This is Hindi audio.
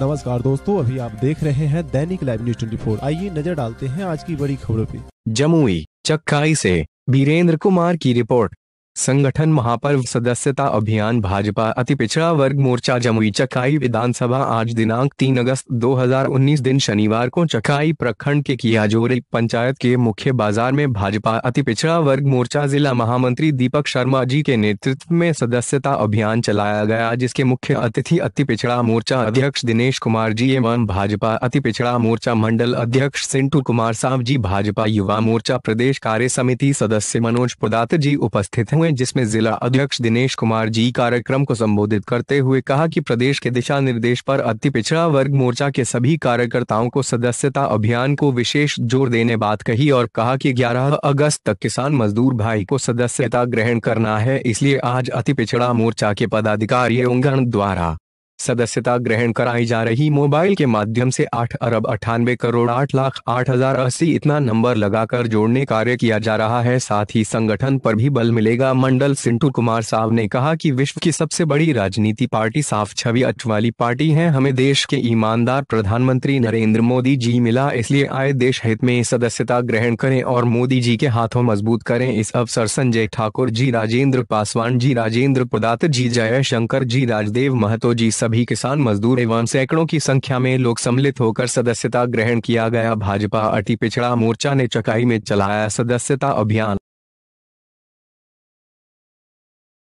नमस्कार दोस्तों अभी आप देख रहे हैं दैनिक लाइव न्यूज ट्वेंटी फोर आइए नजर डालते हैं आज की बड़ी खबरों पे जमुई चक्काई से बीरेंद्र कुमार की रिपोर्ट संगठन महापर्व सदस्यता अभियान भाजपा अति पिछड़ा वर्ग मोर्चा जमुई चकाई विधानसभा आज दिनांक 3 अगस्त 2019 दिन शनिवार को चकाई प्रखंड के जोरी पंचायत के मुख्य बाजार में भाजपा अति पिछड़ा वर्ग मोर्चा जिला महामंत्री दीपक शर्मा जी के नेतृत्व में सदस्यता अभियान चलाया गया जिसके मुख्य अतिथि अति पिछड़ा मोर्चा अध्यक्ष दिनेश कुमार जी एवं भाजपा अति पिछड़ा मोर्चा मंडल अध्यक्ष सिंटू कुमार साहब जी भाजपा युवा मोर्चा प्रदेश कार्य समिति सदस्य मनोज पुदात जी उपस्थित हुए हुए जिसमें जिला अध्यक्ष दिनेश कुमार जी कार्यक्रम को संबोधित करते हुए कहा कि प्रदेश के दिशा निर्देश पर अति पिछड़ा वर्ग मोर्चा के सभी कार्यकर्ताओं को सदस्यता अभियान को विशेष जोर देने बात कही और कहा कि 11 अगस्त तक किसान मजदूर भाई को सदस्यता ग्रहण करना है इसलिए आज अति पिछड़ा मोर्चा के पदाधिकारी द्वारा सदस्यता ग्रहण कराई जा रही मोबाइल के माध्यम से 8 अरब अठानवे करोड़ 8 लाख आठ हजार अस्सी इतना नंबर लगाकर जोड़ने कार्य किया जा रहा है साथ ही संगठन पर भी बल मिलेगा मंडल सिंटू कुमार साहब ने कहा कि विश्व की सबसे बड़ी राजनीति पार्टी साफ छवि अच वाली पार्टी है हमें देश के ईमानदार प्रधानमंत्री नरेंद्र मोदी जी मिला इसलिए आए देश हित में सदस्यता ग्रहण करें और मोदी जी के हाथों मजबूत करें इस अवसर संजय ठाकुर जी राजेंद्र पासवान जी राजेंद्र प्रदात जी जय जी राजदेव महतो जी सभी किसान मजदूर एवं सैकड़ों की संख्या में लोग सम्मिलित होकर सदस्यता ग्रहण किया गया भाजपा अति पिछड़ा मोर्चा ने चकाई में चलाया सदस्यता अभियान